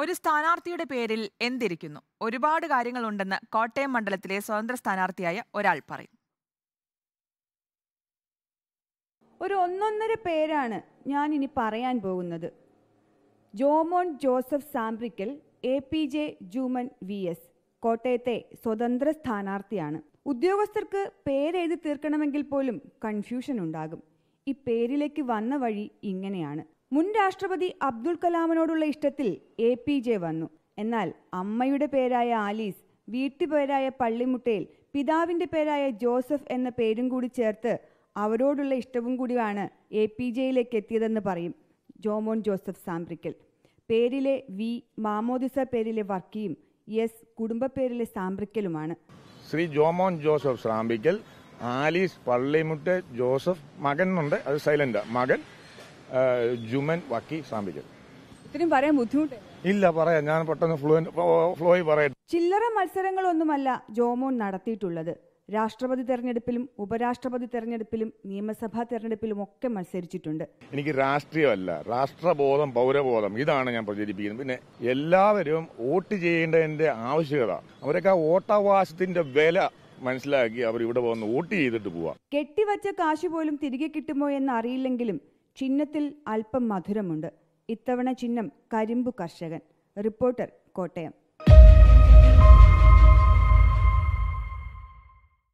ഒരു സ്ഥാനാർത്ഥിയുടെ പേരിൽ എന്തിരിക്കുന്നു ഒരുപാട് കാര്യങ്ങളുണ്ടെന്ന് കോട്ടയം മണ്ഡലത്തിലെ സ്വതന്ത്ര സ്ഥാനാർത്ഥിയായ ഒരാൾ പറയും ഒരു ഒന്നൊന്നര പേരാണ് ഞാൻ ഇനി പറയാൻ പോകുന്നത് Jomon Joseph Sambrickal A P J Jomon V S കോട്ടയത്തെ സ്വതന്ത്ര സ്ഥാനാർത്ഥിയാണ് ഉദ്യോഗസ്ഥർക്ക് പേരെഴുതി തീർക്കണമെങ്കിൽ പോലും കൺഫ്യൂഷൻ ഉണ്ടാകും ഈ പേരിലേക്ക് വന്ന വഴി ഇങ്ങനെയാണ് മുൻ രാഷ്ട്രപതി അബ്ദുൽ കലാമിനോടുള്ള ഇഷ്ടത്തിൽ എ പി ജെ വന്നു എന്നാൽ അമ്മയുടെ പേരായ ആലീസ് വീട്ടുപേരായ പള്ളിമുട്ടയിൽ പിതാവിൻ്റെ പേരായ ജോസഫ് എന്ന പേരും കൂടി ചേർത്ത് അവരോടുള്ള ഇഷ്ടവും കൂടിയാണ് എ പി ജെയിലേക്ക് എത്തിയതെന്ന് പറയും ജോമോൻ ജോസഫ് സാംബ്രിക്കൽ പേരിലെ വി മാമോദിസ പേരിലെ വർക്കിയും എസ് കുടുംബ പേരിലെ സാംബ്രിക്കലുമാണ് ശ്രീ ജോമോൻ ജോസഫ് സാംബ്രിക്കൽ ആലീസ് പള്ളിമുട്ട ജോസഫ് മകൻ ഉണ്ട് അത് സൈലന്റ് മകൻ ജുമൻ വക്കി സാമ്പിക്കൽ ഇത്രയും പറയാൻ ബുദ്ധിമുട്ട് ഇല്ല പറയാം ഞാൻ പെട്ടെന്ന് ഫ്ലോയി പറയട്ടെ ചില്ലറ മത്സരങ്ങളൊന്നുമല്ല ജോമോൻ നടത്തിയിട്ടുള്ളത് രാഷ്ട്രപതി തെരഞ്ഞെടുപ്പിലും ഉപരാഷ്ട്രപതി തെരഞ്ഞെടുപ്പിലും നിയമസഭാ തെരഞ്ഞെടുപ്പിലും ഒക്കെ മത്സരിച്ചിട്ടുണ്ട് എനിക്ക് രാഷ്ട്രീയമല്ല രാഷ്ട്രബോധം പൗരബോധം ഇതാണ് ഞാൻ പ്രചരിപ്പിക്കുന്നത് പിന്നെ എല്ലാവരും വോട്ട് ചെയ്യേണ്ടതിന്റെ ആവശ്യകത അവരൊക്കെ വോട്ടവകാശത്തിന്റെ വില മനസ്സിലാക്കി അവർ ഇവിടെ വന്ന് വോട്ട് ചെയ്തിട്ട് പോവാം കെട്ടിവച്ച കാശ് പോലും തിരികെ കിട്ടുമോ എന്ന് അറിയില്ലെങ്കിലും ചിഹ്നത്തിൽ അല്പം മധുരമുണ്ട് ഇത്തവണ ചിഹ്നം കരിമ്പു കർഷകൻ റിപ്പോർട്ടർ കോട്ടയം